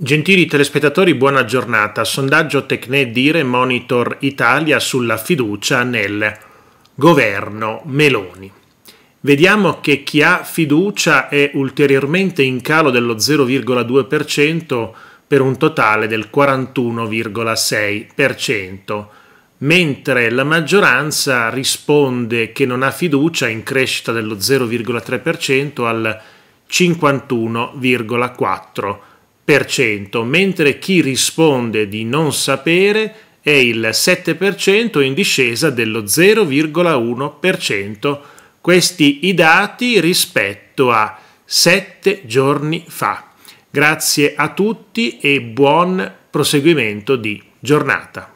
Gentili telespettatori, buona giornata. Sondaggio Tecne Dire Monitor Italia sulla fiducia nel governo Meloni. Vediamo che chi ha fiducia è ulteriormente in calo dello 0,2% per un totale del 41,6%, mentre la maggioranza risponde che non ha fiducia in crescita dello 0,3% al 51,4% mentre chi risponde di non sapere è il 7% in discesa dello 0,1%. Questi i dati rispetto a 7 giorni fa. Grazie a tutti e buon proseguimento di giornata.